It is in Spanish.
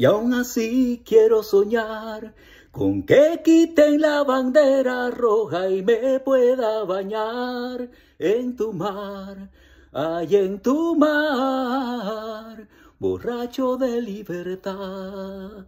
Y aún así quiero soñar con que quiten la bandera roja y me pueda bañar en tu mar, Ay, en tu mar, borracho de libertad.